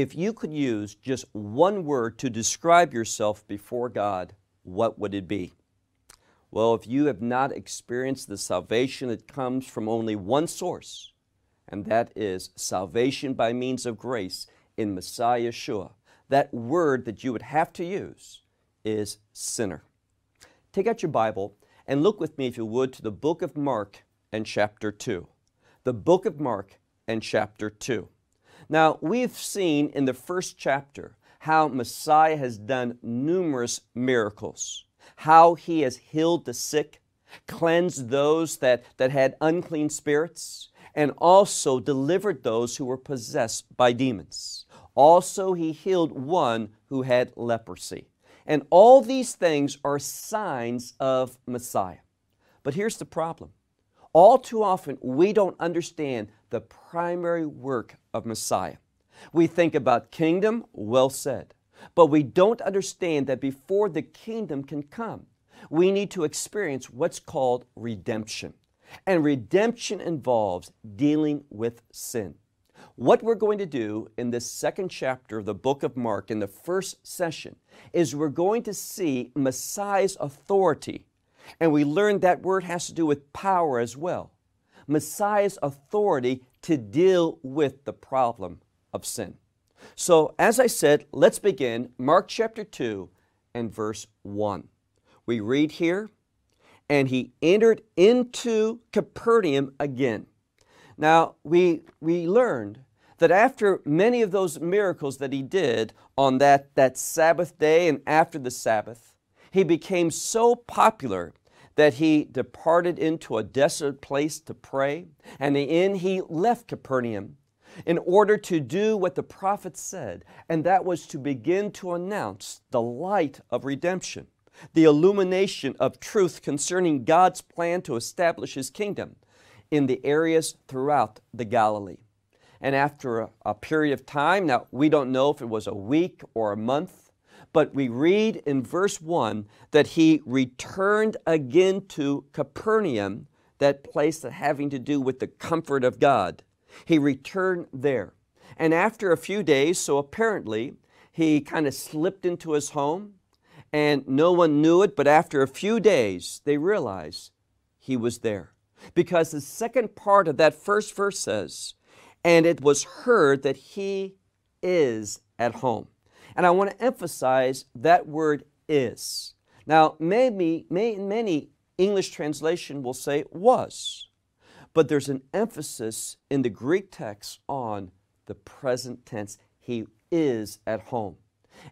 If you could use just one word to describe yourself before God, what would it be? Well, if you have not experienced the salvation that comes from only one source, and that is salvation by means of grace in Messiah Yeshua, that word that you would have to use is sinner. Take out your Bible and look with me, if you would, to the book of Mark and chapter 2. The book of Mark and chapter 2. Now, we've seen in the first chapter how Messiah has done numerous miracles, how he has healed the sick, cleansed those that, that had unclean spirits, and also delivered those who were possessed by demons. Also, he healed one who had leprosy. And all these things are signs of Messiah. But here's the problem all too often, we don't understand the primary work of Messiah. We think about kingdom, well said, but we don't understand that before the kingdom can come, we need to experience what's called redemption. And redemption involves dealing with sin. What we're going to do in this second chapter of the book of Mark, in the first session, is we're going to see Messiah's authority and we learned that word has to do with power as well. Messiah's authority to deal with the problem of sin. So, as I said, let's begin Mark chapter 2 and verse 1. We read here, and he entered into Capernaum again. Now, we, we learned that after many of those miracles that he did on that, that Sabbath day and after the Sabbath, he became so popular that he departed into a desert place to pray, and in he left Capernaum in order to do what the prophet said, and that was to begin to announce the light of redemption, the illumination of truth concerning God's plan to establish his kingdom in the areas throughout the Galilee. And after a, a period of time, now we don't know if it was a week or a month, but we read in verse 1 that he returned again to Capernaum, that place that having to do with the comfort of God. He returned there. And after a few days, so apparently, he kind of slipped into his home and no one knew it, but after a few days, they realized he was there. Because the second part of that first verse says, and it was heard that he is at home. And I want to emphasize that word is. Now, maybe, may, many English translation will say was, but there's an emphasis in the Greek text on the present tense. He is at home.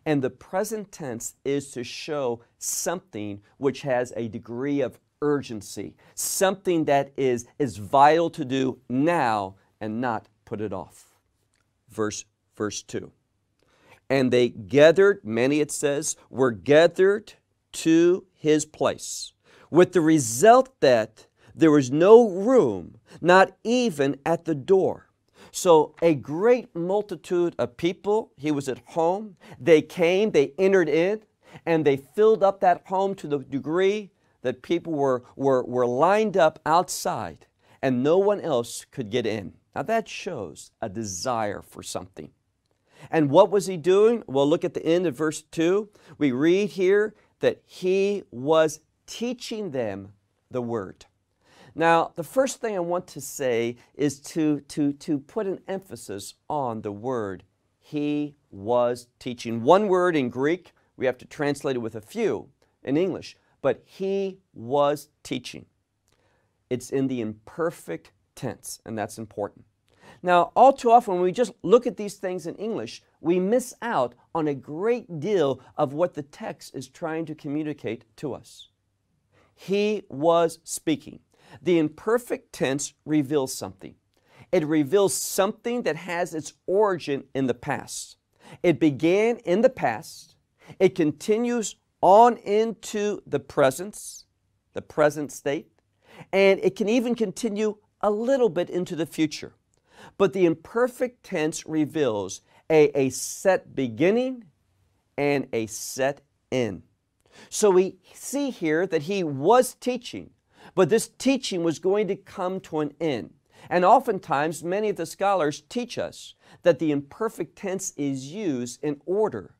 And the present tense is to show something which has a degree of urgency, something that is, is vital to do now and not put it off. Verse, verse 2. And they gathered, many it says, were gathered to his place, with the result that there was no room, not even at the door. So, a great multitude of people, he was at home, they came, they entered in, and they filled up that home to the degree that people were, were, were lined up outside and no one else could get in. Now, that shows a desire for something. And what was he doing? Well, look at the end of verse 2. We read here that he was teaching them the word. Now, the first thing I want to say is to, to, to put an emphasis on the word. He was teaching. One word in Greek, we have to translate it with a few in English, but he was teaching. It's in the imperfect tense, and that's important. Now, all too often, when we just look at these things in English, we miss out on a great deal of what the text is trying to communicate to us. He was speaking. The imperfect tense reveals something. It reveals something that has its origin in the past. It began in the past. It continues on into the presence, the present state, and it can even continue a little bit into the future. But the imperfect tense reveals a, a set beginning and a set end. So we see here that he was teaching, but this teaching was going to come to an end. And oftentimes, many of the scholars teach us that the imperfect tense is used in order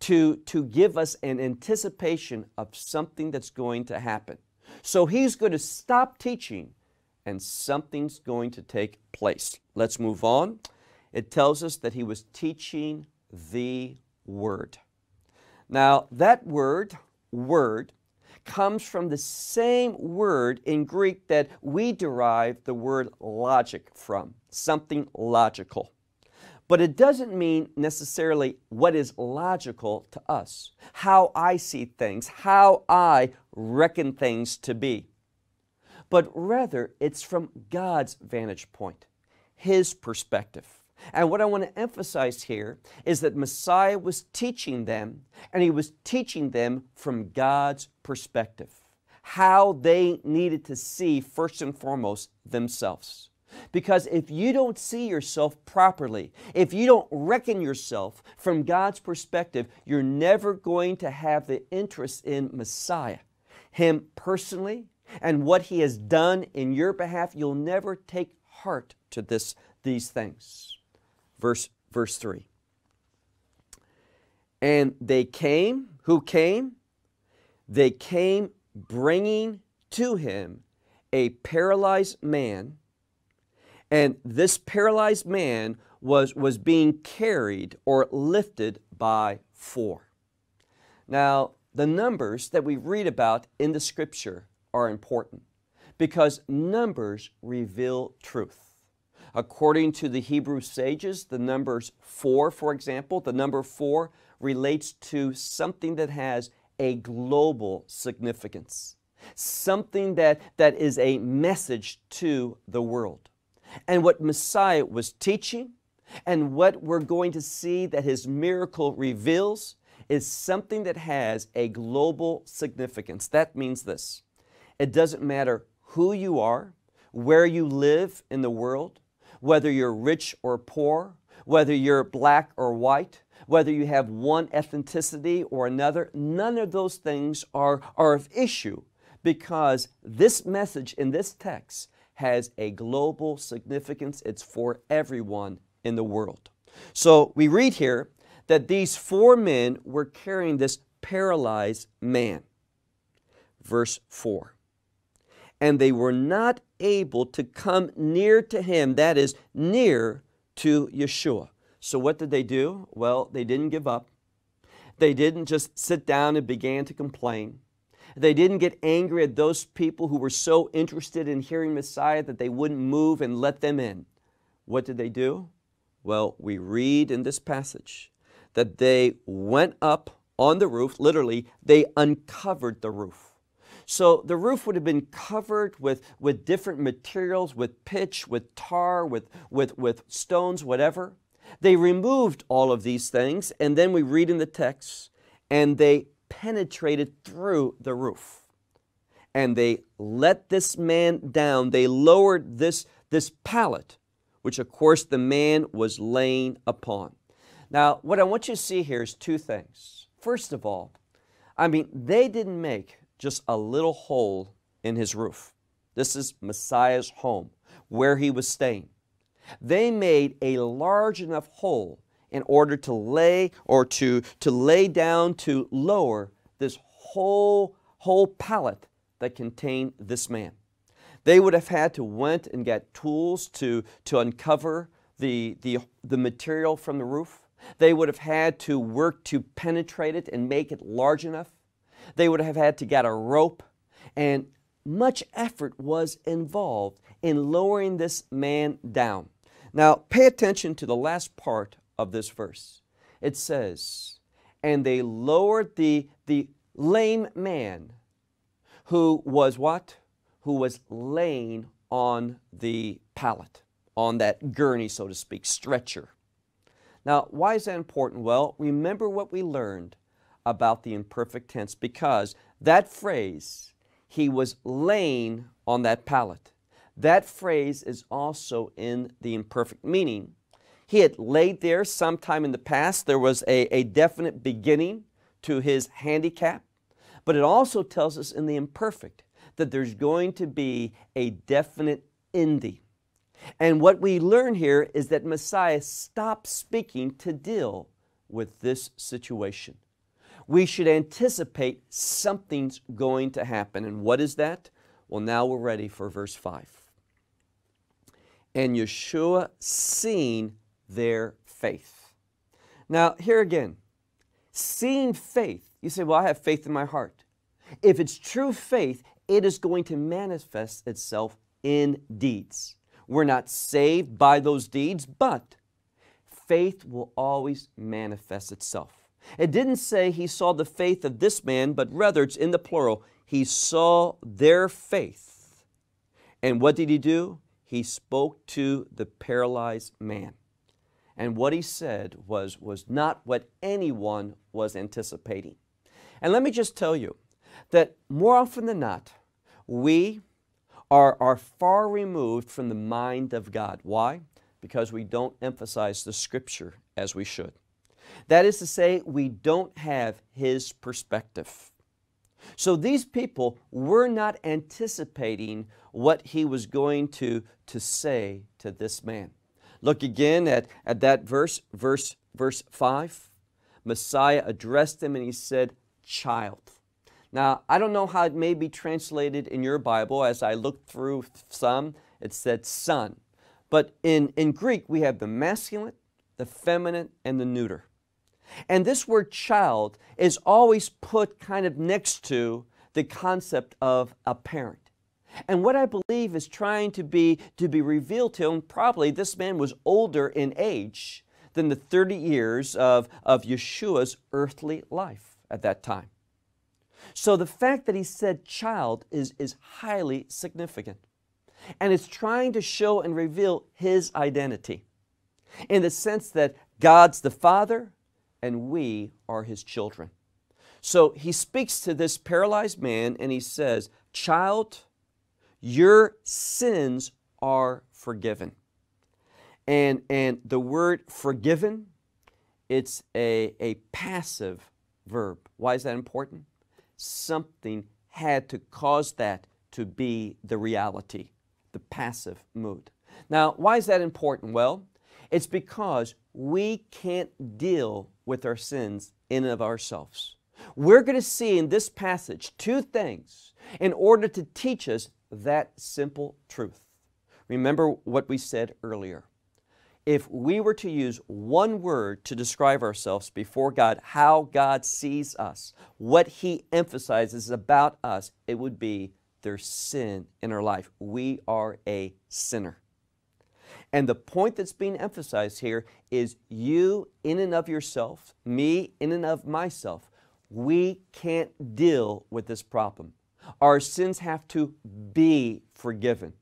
to, to give us an anticipation of something that's going to happen. So he's going to stop teaching and something's going to take place. Let's move on. It tells us that he was teaching the Word. Now, that word, word, comes from the same word in Greek that we derive the word logic from, something logical. But it doesn't mean necessarily what is logical to us, how I see things, how I reckon things to be but rather it's from God's vantage point, His perspective. And what I want to emphasize here is that Messiah was teaching them, and He was teaching them from God's perspective, how they needed to see first and foremost themselves. Because if you don't see yourself properly, if you don't reckon yourself from God's perspective, you're never going to have the interest in Messiah, Him personally, and what He has done in your behalf, you'll never take heart to this, these things. Verse, verse 3. And they came, who came? They came bringing to him a paralyzed man, and this paralyzed man was, was being carried or lifted by four. Now, the numbers that we read about in the scripture are important because numbers reveal truth. According to the Hebrew sages, the numbers four, for example, the number four relates to something that has a global significance, something that, that is a message to the world. And what Messiah was teaching and what we're going to see that his miracle reveals is something that has a global significance. That means this it doesn't matter who you are, where you live in the world, whether you're rich or poor, whether you're black or white, whether you have one ethnicity or another, none of those things are, are of issue because this message in this text has a global significance. It's for everyone in the world. So we read here that these four men were carrying this paralyzed man. Verse 4 and they were not able to come near to him, that is, near to Yeshua. So, what did they do? Well, they didn't give up. They didn't just sit down and began to complain. They didn't get angry at those people who were so interested in hearing Messiah that they wouldn't move and let them in. What did they do? Well, we read in this passage that they went up on the roof, literally, they uncovered the roof. So the roof would have been covered with, with different materials, with pitch, with tar, with, with, with stones, whatever. They removed all of these things, and then we read in the text, and they penetrated through the roof. And they let this man down. They lowered this, this pallet, which of course the man was laying upon. Now, what I want you to see here is two things. First of all, I mean, they didn't make just a little hole in his roof. This is Messiah's home, where he was staying. They made a large enough hole in order to lay or to, to lay down to lower this whole whole pallet that contained this man. They would have had to went and get tools to, to uncover the, the, the material from the roof. They would have had to work to penetrate it and make it large enough. They would have had to get a rope, and much effort was involved in lowering this man down. Now, pay attention to the last part of this verse. It says, And they lowered the, the lame man who was what? Who was laying on the pallet, on that gurney, so to speak, stretcher. Now, why is that important? Well, remember what we learned about the imperfect tense because that phrase, he was laying on that pallet. That phrase is also in the imperfect meaning. He had laid there sometime in the past. There was a, a definite beginning to his handicap. But it also tells us in the imperfect that there's going to be a definite ending. And what we learn here is that Messiah stopped speaking to deal with this situation we should anticipate something's going to happen. And what is that? Well, now we're ready for verse 5. And Yeshua seeing their faith. Now, here again, seeing faith, you say, Well, I have faith in my heart. If it's true faith, it is going to manifest itself in deeds. We're not saved by those deeds, but faith will always manifest itself. It didn't say he saw the faith of this man, but rather it's in the plural. He saw their faith. And what did he do? He spoke to the paralyzed man. And what he said was, was not what anyone was anticipating. And let me just tell you that more often than not, we are, are far removed from the mind of God. Why? Because we don't emphasize the scripture as we should. That is to say, we don't have his perspective. So these people were not anticipating what he was going to, to say to this man. Look again at, at that verse, verse, verse 5. Messiah addressed him and he said, Child. Now, I don't know how it may be translated in your Bible. As I looked through some, it said son. But in, in Greek, we have the masculine, the feminine, and the neuter. And this word child is always put kind of next to the concept of a parent. And what I believe is trying to be to be revealed to him, probably this man was older in age than the 30 years of, of Yeshua's earthly life at that time. So the fact that he said child is, is highly significant. And it's trying to show and reveal his identity in the sense that God's the Father, and we are his children. So he speaks to this paralyzed man and he says, Child, your sins are forgiven. And, and the word forgiven, it's a, a passive verb. Why is that important? Something had to cause that to be the reality, the passive mood. Now, why is that important? Well, it's because we can't deal with our sins in and of ourselves. We're going to see in this passage two things in order to teach us that simple truth. Remember what we said earlier. If we were to use one word to describe ourselves before God, how God sees us, what He emphasizes about us, it would be there's sin in our life. We are a sinner. And the point that's being emphasized here is you, in and of yourself, me, in and of myself, we can't deal with this problem. Our sins have to be forgiven.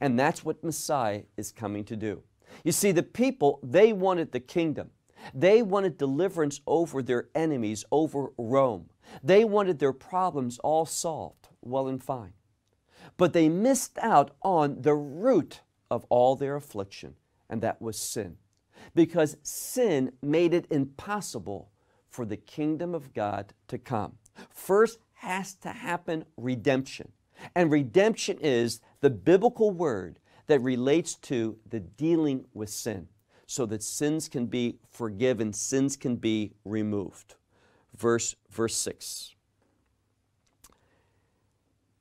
And that's what Messiah is coming to do. You see, the people, they wanted the kingdom. They wanted deliverance over their enemies, over Rome. They wanted their problems all solved, well and fine. But they missed out on the root of all their affliction, and that was sin. Because sin made it impossible for the kingdom of God to come. First has to happen redemption. And redemption is the biblical word that relates to the dealing with sin so that sins can be forgiven, sins can be removed. Verse, verse 6.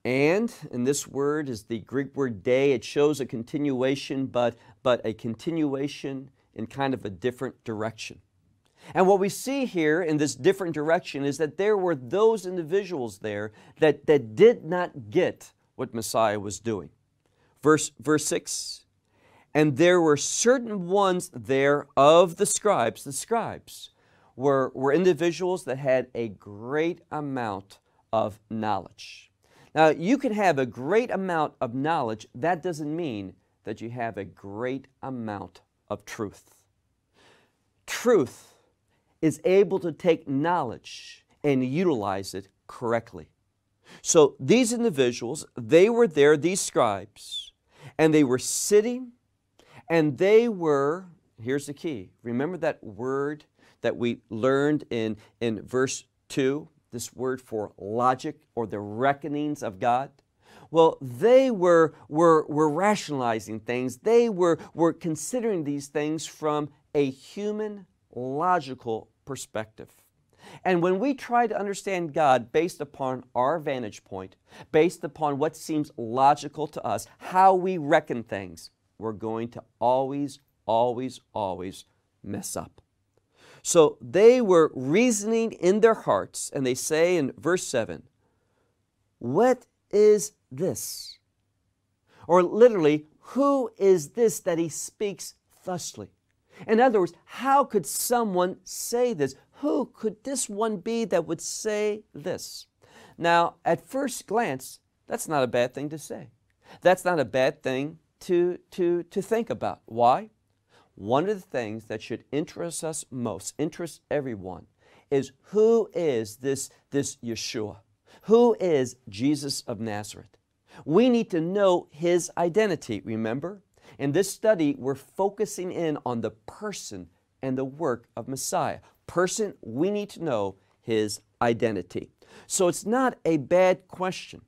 And, and this word is the Greek word day. It shows a continuation, but, but a continuation in kind of a different direction. And what we see here in this different direction is that there were those individuals there that, that did not get what Messiah was doing. Verse, verse 6 And there were certain ones there of the scribes. The scribes were, were individuals that had a great amount of knowledge. Now, you can have a great amount of knowledge. That doesn't mean that you have a great amount of truth. Truth is able to take knowledge and utilize it correctly. So these individuals, they were there, these scribes, and they were sitting and they were, here's the key, remember that word that we learned in, in verse 2 this word for logic or the reckonings of God? Well, they were, were, were rationalizing things. They were, were considering these things from a human logical perspective. And when we try to understand God based upon our vantage point, based upon what seems logical to us, how we reckon things, we're going to always, always, always mess up. So they were reasoning in their hearts, and they say in verse 7, What is this? Or literally, who is this that he speaks thusly? In other words, how could someone say this? Who could this one be that would say this? Now, at first glance, that's not a bad thing to say. That's not a bad thing to, to, to think about. Why? One of the things that should interest us most, interest everyone, is who is this, this Yeshua? Who is Jesus of Nazareth? We need to know his identity, remember? In this study, we're focusing in on the person and the work of Messiah. Person, we need to know his identity. So it's not a bad question,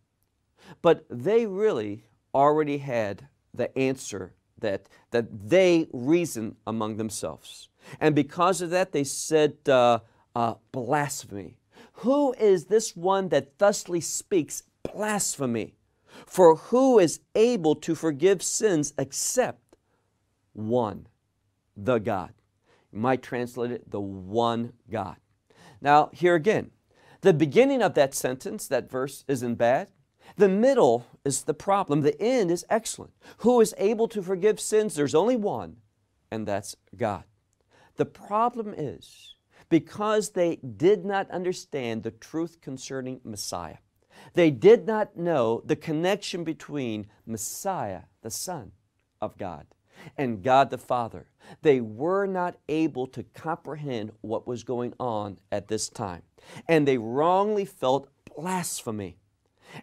but they really already had the answer that, that they reason among themselves. And because of that, they said uh, uh, blasphemy. Who is this one that thusly speaks blasphemy? For who is able to forgive sins except one, the God? You might translate it the one God. Now, here again, the beginning of that sentence, that verse, isn't bad. The middle is the problem. The end is excellent. Who is able to forgive sins? There's only one, and that's God. The problem is because they did not understand the truth concerning Messiah. They did not know the connection between Messiah, the Son of God, and God the Father. They were not able to comprehend what was going on at this time, and they wrongly felt blasphemy.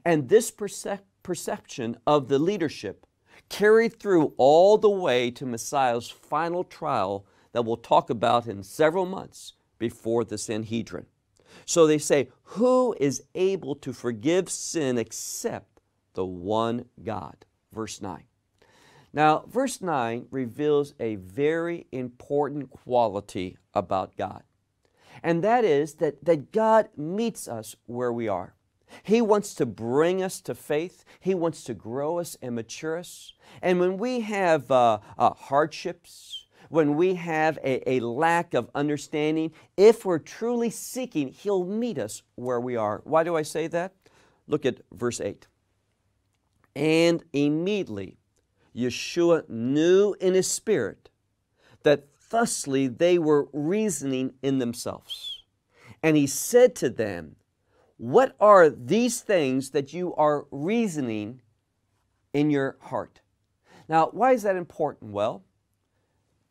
And this perception perception of the leadership carried through all the way to Messiah's final trial that we'll talk about in several months before the Sanhedrin. So they say, Who is able to forgive sin except the one God? Verse 9. Now, verse 9 reveals a very important quality about God, and that is that, that God meets us where we are. He wants to bring us to faith. He wants to grow us and mature us. And when we have uh, uh, hardships, when we have a, a lack of understanding, if we're truly seeking, He'll meet us where we are. Why do I say that? Look at verse 8. And immediately Yeshua knew in his spirit that thusly they were reasoning in themselves. And he said to them, what are these things that you are reasoning in your heart? Now, why is that important? Well,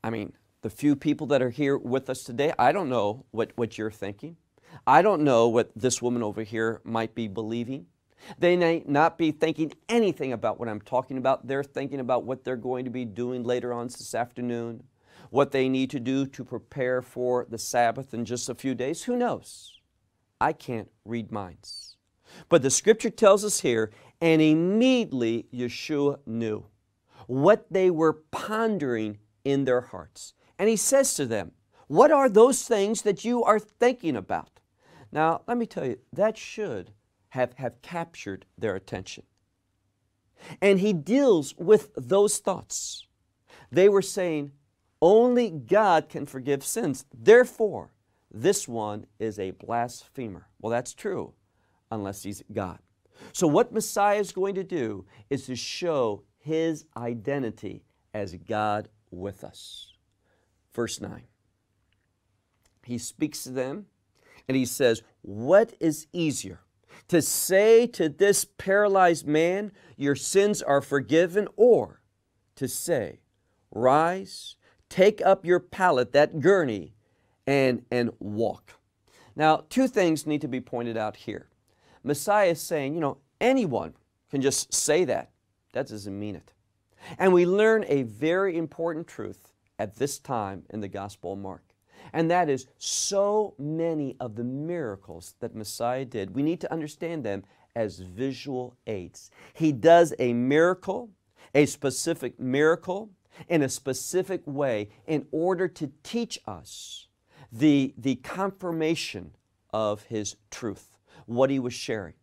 I mean, the few people that are here with us today, I don't know what, what you're thinking. I don't know what this woman over here might be believing. They may not be thinking anything about what I'm talking about. They're thinking about what they're going to be doing later on this afternoon, what they need to do to prepare for the Sabbath in just a few days. Who knows? I can't read minds. But the scripture tells us here, and immediately Yeshua knew what they were pondering in their hearts. And he says to them, What are those things that you are thinking about? Now, let me tell you, that should have, have captured their attention. And he deals with those thoughts. They were saying, Only God can forgive sins. Therefore, this one is a blasphemer. Well, that's true, unless he's God. So, what Messiah is going to do is to show his identity as God with us. Verse 9. He speaks to them and he says, What is easier? To say to this paralyzed man, Your sins are forgiven, or to say, Rise, take up your pallet, that gurney, and, and walk. Now, two things need to be pointed out here. Messiah is saying, you know, anyone can just say that. That doesn't mean it. And we learn a very important truth at this time in the Gospel of Mark. And that is so many of the miracles that Messiah did, we need to understand them as visual aids. He does a miracle, a specific miracle, in a specific way in order to teach us the, the confirmation of his truth, what he was sharing.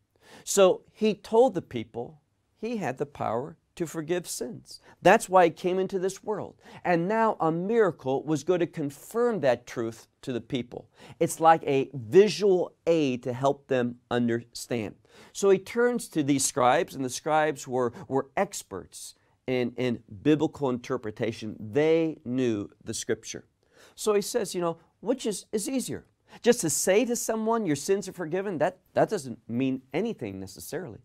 So he told the people he had the power to forgive sins. That's why he came into this world. And now a miracle was going to confirm that truth to the people. It's like a visual aid to help them understand. So he turns to these scribes, and the scribes were, were experts in, in biblical interpretation. They knew the scripture. So he says, you know, which is, is easier? Just to say to someone, your sins are forgiven, that, that doesn't mean anything necessarily.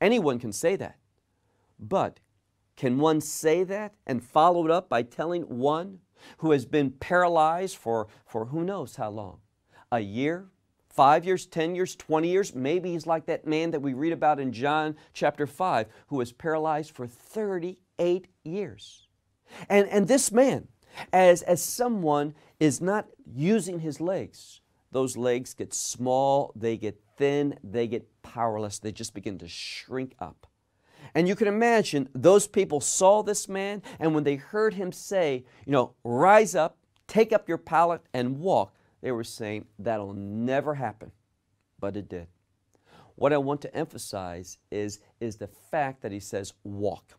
Anyone can say that. But can one say that and follow it up by telling one who has been paralyzed for, for who knows how long? A year, five years, 10 years, 20 years. Maybe he's like that man that we read about in John chapter 5 who was paralyzed for 38 years. And, and this man, as, as someone is not using his legs, those legs get small, they get thin, they get powerless, they just begin to shrink up. And you can imagine those people saw this man, and when they heard him say, you know, rise up, take up your pallet, and walk, they were saying, that'll never happen. But it did. What I want to emphasize is, is the fact that he says, walk.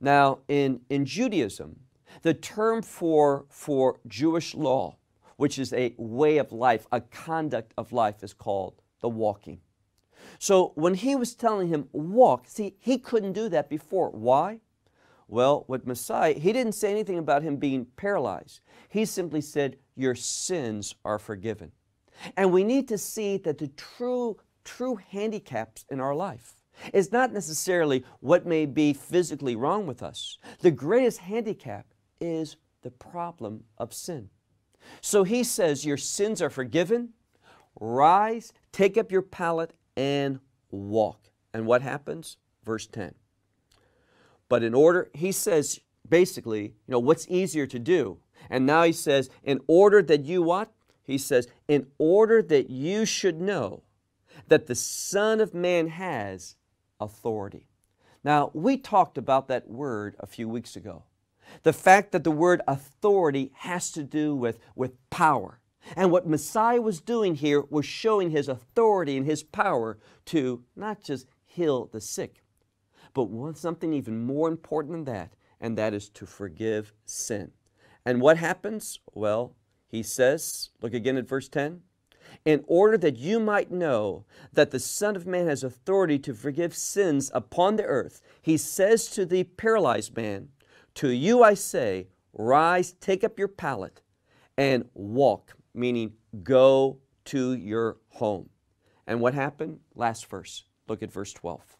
Now, in, in Judaism, the term for, for Jewish law, which is a way of life, a conduct of life, is called the walking. So when he was telling him walk, see, he couldn't do that before. Why? Well, with Messiah, he didn't say anything about him being paralyzed. He simply said, Your sins are forgiven. And we need to see that the true, true handicaps in our life is not necessarily what may be physically wrong with us. The greatest handicap is the problem of sin. So he says, Your sins are forgiven. Rise, take up your pallet, and walk. And what happens? Verse 10. But in order, he says basically, you know, what's easier to do? And now he says, in order that you what? He says, in order that you should know that the Son of Man has authority. Now, we talked about that word a few weeks ago. The fact that the word authority has to do with, with power. And what Messiah was doing here was showing his authority and his power to not just heal the sick, but something even more important than that, and that is to forgive sin. And what happens? Well, he says, look again at verse 10 in order that you might know that the Son of Man has authority to forgive sins upon the earth, he says to the paralyzed man, to you I say, rise, take up your pallet, and walk, meaning go to your home. And what happened? Last verse. Look at verse 12.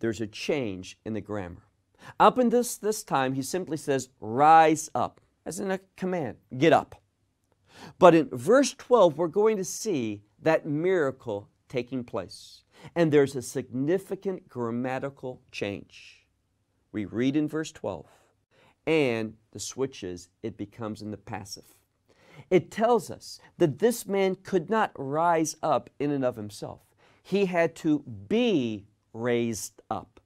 There's a change in the grammar. Up in this, this time, he simply says, rise up, as in a command, get up. But in verse 12, we're going to see that miracle taking place. And there's a significant grammatical change. We read in verse 12, and the switches, it becomes in the passive. It tells us that this man could not rise up in and of himself. He had to be raised up.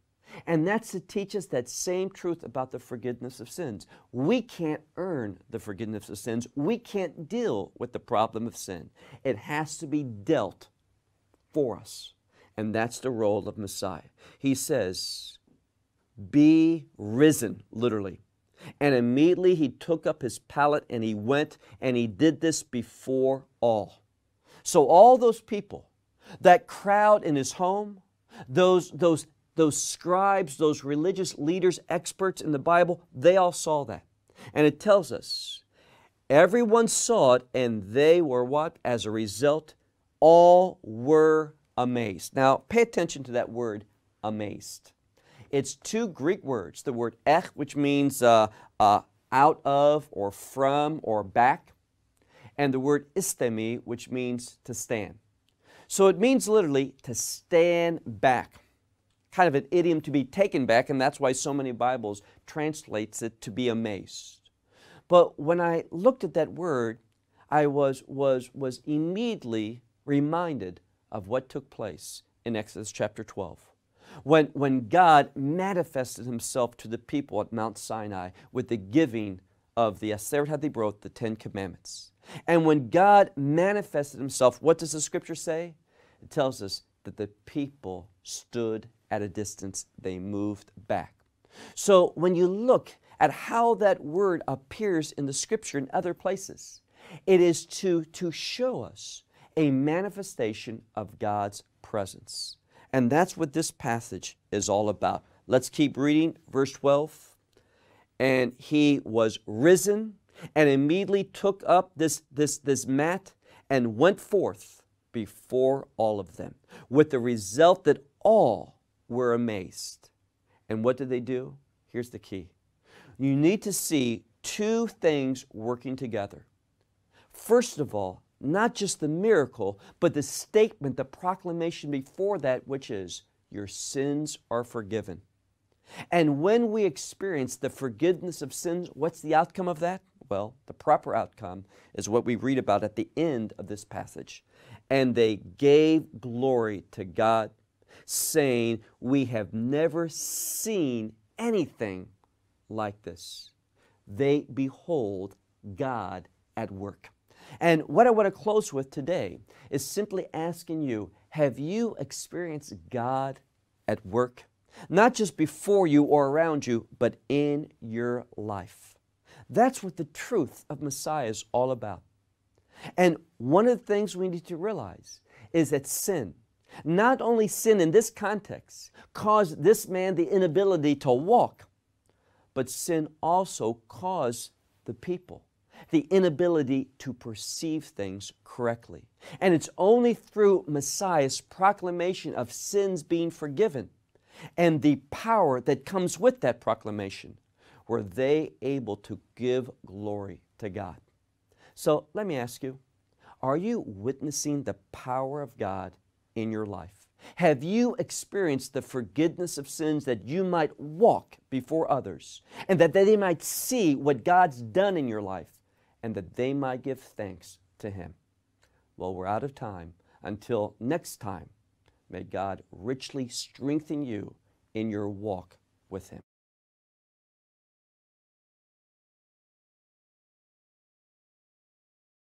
And that's to teach us that same truth about the forgiveness of sins. We can't earn the forgiveness of sins. We can't deal with the problem of sin. It has to be dealt for us. And that's the role of Messiah. He says, be risen, literally. And immediately he took up his pallet and he went and he did this before all. So, all those people, that crowd in his home, those, those, those scribes, those religious leaders, experts in the Bible, they all saw that. And it tells us everyone saw it and they were what? As a result, all were amazed. Now, pay attention to that word amazed. It's two Greek words the word ek, which means uh, uh, out of or from or back, and the word istemi, which means to stand. So it means literally to stand back. Kind of an idiom to be taken back, and that's why so many Bibles translates it to be amazed. But when I looked at that word, I was, was, was immediately reminded of what took place in Exodus chapter 12 when, when God manifested himself to the people at Mount Sinai with the giving of the Aseret HaDibrot, the Ten Commandments. And when God manifested himself, what does the scripture say? It tells us that the people stood at a distance, they moved back. So when you look at how that word appears in the scripture in other places, it is to, to show us a manifestation of God's presence. And that's what this passage is all about. Let's keep reading verse 12. And he was risen and immediately took up this, this, this mat and went forth before all of them, with the result that all were amazed. And what did they do? Here's the key you need to see two things working together. First of all, not just the miracle, but the statement, the proclamation before that, which is, Your sins are forgiven. And when we experience the forgiveness of sins, what's the outcome of that? Well, the proper outcome is what we read about at the end of this passage. And they gave glory to God, saying, We have never seen anything like this. They behold God at work. And what I want to close with today is simply asking you have you experienced God at work? Not just before you or around you, but in your life. That's what the truth of Messiah is all about. And one of the things we need to realize is that sin, not only sin in this context, caused this man the inability to walk, but sin also caused the people the inability to perceive things correctly. And it's only through Messiah's proclamation of sins being forgiven and the power that comes with that proclamation were they able to give glory to God. So let me ask you are you witnessing the power of God in your life? Have you experienced the forgiveness of sins that you might walk before others and that they might see what God's done in your life and that they might give thanks to him. Well, we're out of time. Until next time, may God richly strengthen you in your walk with him.